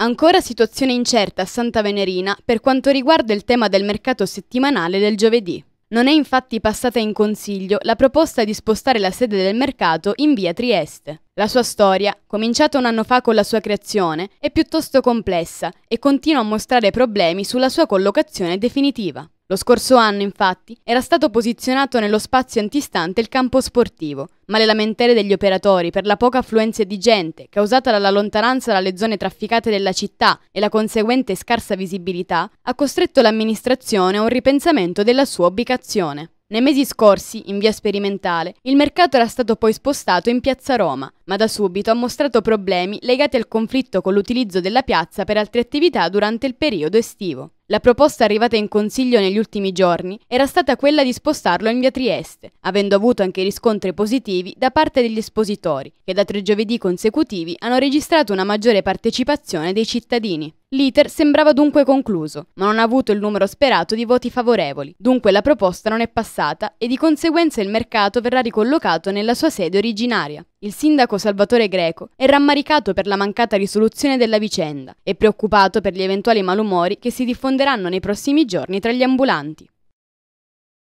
Ancora situazione incerta a Santa Venerina per quanto riguarda il tema del mercato settimanale del giovedì. Non è infatti passata in consiglio la proposta di spostare la sede del mercato in via Trieste. La sua storia, cominciata un anno fa con la sua creazione, è piuttosto complessa e continua a mostrare problemi sulla sua collocazione definitiva. Lo scorso anno, infatti, era stato posizionato nello spazio antistante il campo sportivo, ma le lamentere degli operatori per la poca affluenza di gente, causata dalla lontananza dalle zone trafficate della città e la conseguente scarsa visibilità, ha costretto l'amministrazione a un ripensamento della sua ubicazione. Nei mesi scorsi, in via sperimentale, il mercato era stato poi spostato in piazza Roma, ma da subito ha mostrato problemi legati al conflitto con l'utilizzo della piazza per altre attività durante il periodo estivo. La proposta arrivata in Consiglio negli ultimi giorni era stata quella di spostarlo in via Trieste, avendo avuto anche riscontri positivi da parte degli espositori, che da tre giovedì consecutivi hanno registrato una maggiore partecipazione dei cittadini. L'iter sembrava dunque concluso, ma non ha avuto il numero sperato di voti favorevoli, dunque la proposta non è passata e di conseguenza il mercato verrà ricollocato nella sua sede originaria. Il sindaco Salvatore Greco è rammaricato per la mancata risoluzione della vicenda e preoccupato per gli eventuali malumori che si diffonderanno nei prossimi giorni tra gli ambulanti.